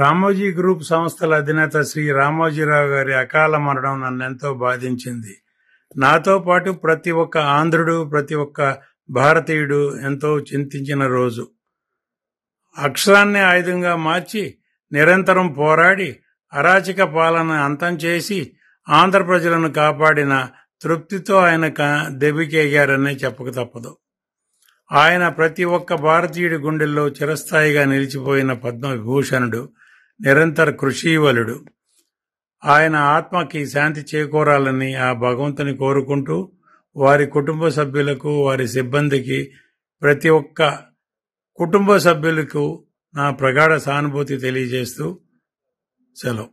Ramoji group సంస్థల అధినేత శ్రీ రామోజీరావు గారి అకాల మరణం నన్నెంతో బాధించింది నాతో పాటు ప్రతి ఒక్క ఆంధ్రుడు ప్రతి ఒక్క భారతీయుడు ఎంతో చింతించిన రోజు అక్షరాన్ని ఆయుధంగా మార్చి నిరంతరం పోరాడి అరాచక పాలన అంతం చేసి ఆంధ్ర ప్రజలను కాపాడిన తృప్తితో ఆయన దెబ్బికేగారనే చెప్పక తప్పదు ఆయన ప్రతి ఒక్క భారతీయుడి గుండెల్లో చిరస్థాయిగా నిలిచిపోయిన పద్మ విభూషణుడు నిరంతర కృషీవలుడు ఆయన ఆత్మకి శాంతి చేకూరాలని ఆ భగవంతుని కోరుకుంటూ వారి కుటుంబ సభ్యులకు వారి సిబ్బందికి ప్రతి ఒక్క కుటుంబ సభ్యులకు నా ప్రగాఢ సానుభూతి తెలియజేస్తూ సెలవు